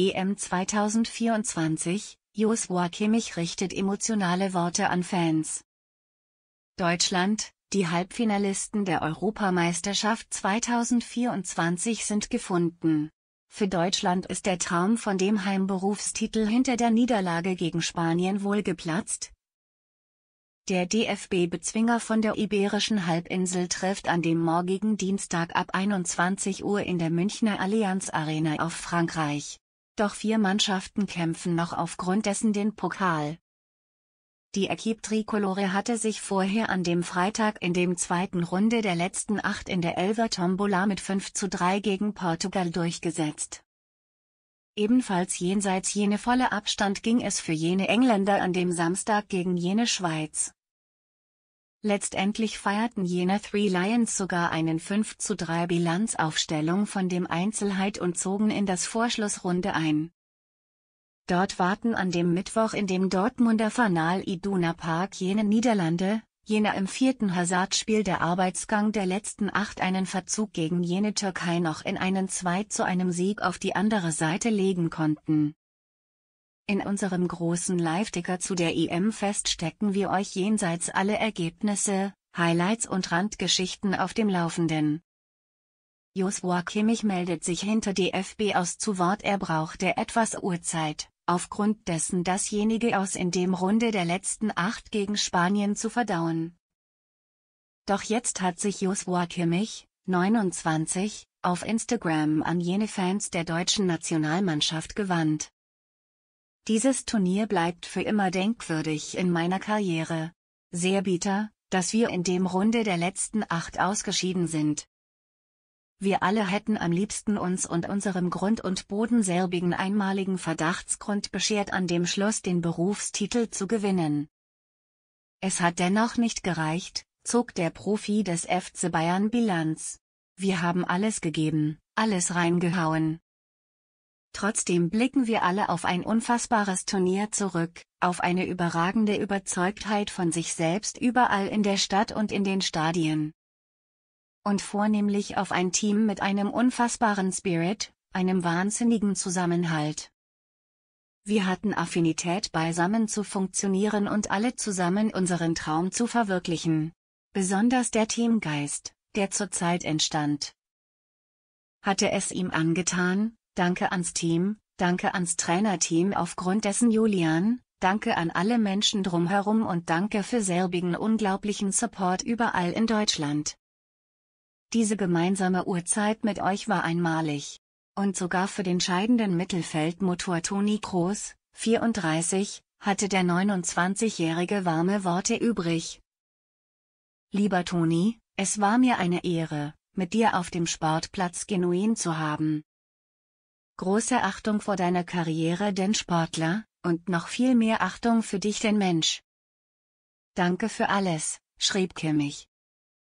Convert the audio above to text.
EM 2024, Joshua Kimmich richtet emotionale Worte an Fans. Deutschland, die Halbfinalisten der Europameisterschaft 2024 sind gefunden. Für Deutschland ist der Traum von dem Heimberufstitel hinter der Niederlage gegen Spanien wohl geplatzt. Der DFB-Bezwinger von der Iberischen Halbinsel trifft an dem morgigen Dienstag ab 21 Uhr in der Münchner Allianz Arena auf Frankreich. Doch vier Mannschaften kämpfen noch aufgrund dessen den Pokal. Die Equipe Tricolore hatte sich vorher an dem Freitag in dem zweiten Runde der letzten acht in der Elver Tombola mit 5 zu 3 gegen Portugal durchgesetzt. Ebenfalls jenseits jene volle Abstand ging es für jene Engländer an dem Samstag gegen jene Schweiz. Letztendlich feierten jene Three Lions sogar einen 5 zu 3 Bilanzaufstellung von dem Einzelheit und zogen in das Vorschlussrunde ein. Dort warten an dem Mittwoch in dem Dortmunder Fanal Iduna Park jene Niederlande, jener im vierten Hazardspiel der Arbeitsgang der letzten acht einen Verzug gegen jene Türkei noch in einen 2 zu einem Sieg auf die andere Seite legen konnten. In unserem großen Live-Ticker zu der EM fest stecken wir euch jenseits alle Ergebnisse, Highlights und Randgeschichten auf dem Laufenden. Joshua Kimmich meldet sich hinter DFB aus zu Wort er brauchte etwas Uhrzeit, aufgrund dessen dasjenige aus in dem Runde der letzten acht gegen Spanien zu verdauen. Doch jetzt hat sich Joshua Kimmich, 29, auf Instagram an jene Fans der deutschen Nationalmannschaft gewandt, dieses Turnier bleibt für immer denkwürdig in meiner Karriere. Sehr bitter, dass wir in dem Runde der letzten acht ausgeschieden sind. Wir alle hätten am liebsten uns und unserem Grund und Boden selbigen einmaligen Verdachtsgrund beschert an dem Schluss den Berufstitel zu gewinnen. Es hat dennoch nicht gereicht, zog der Profi des FC Bayern Bilanz. Wir haben alles gegeben, alles reingehauen, Trotzdem blicken wir alle auf ein unfassbares Turnier zurück, auf eine überragende Überzeugtheit von sich selbst überall in der Stadt und in den Stadien. Und vornehmlich auf ein Team mit einem unfassbaren Spirit, einem wahnsinnigen Zusammenhalt. Wir hatten Affinität beisammen zu funktionieren und alle zusammen unseren Traum zu verwirklichen. Besonders der Teamgeist, der zurzeit entstand. Hatte es ihm angetan, Danke ans Team, danke ans Trainerteam aufgrund dessen Julian, danke an alle Menschen drumherum und danke für selbigen unglaublichen Support überall in Deutschland. Diese gemeinsame Uhrzeit mit euch war einmalig. Und sogar für den scheidenden Mittelfeldmotor Toni Kroos, 34, hatte der 29-Jährige warme Worte übrig. Lieber Toni, es war mir eine Ehre, mit dir auf dem Sportplatz genuin zu haben große Achtung vor deiner Karriere denn Sportler, und noch viel mehr Achtung für dich denn Mensch. Danke für alles, schrieb Kimmich.